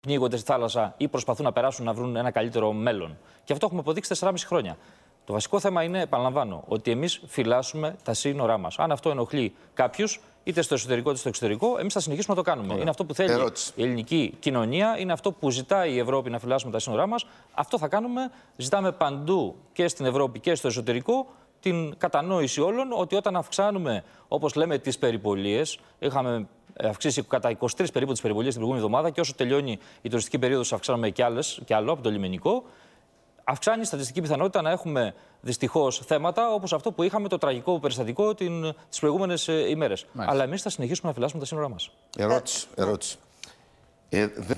πνίγονται στη θάλασσα ή προσπαθούν να περάσουν να βρουν ένα καλύτερο μέλλον. Και αυτό έχουμε αποδείξει 4,5 χρόνια. Το βασικό θέμα είναι, επαναλαμβάνω, ότι εμείς φυλάσσουμε τα σύνορά μας. Αν αυτό ενοχλεί κάποιους, είτε στο εσωτερικό είτε στο εξωτερικό, εμείς θα συνεχίσουμε να το κάνουμε. Είναι αυτό που θέλει η ελληνική κοινωνία, είναι αυτό που ζητάει η Ευρώπη να φυλάσσουμε τα σύνορά μας. Αυτό θα κάνουμε. Ζητάμε παντού και στην Ευρώπη και στο εσωτερικό την κατανόηση όλων ότι όταν αυξάνουμε, όπως λέμε, τις περιπολίες, είχαμε ε, αυξήσει κατά 23 περίπου τις περιβολίε την προηγούμενη εβδομάδα και όσο τελειώνει η τουριστική περίοδος, αυξάνουμε και άλλες, και άλλο από το λιμενικό. Αυξάνει η στατιστική πιθανότητα να έχουμε δυστυχώς θέματα όπως αυτό που είχαμε το τραγικό περιστατικό τις προηγούμενες ε, ημέρες. Αλλά εμείς θα συνεχίσουμε να φυλάσσουμε τα σύνορά μας. Ερώτηση. Ε,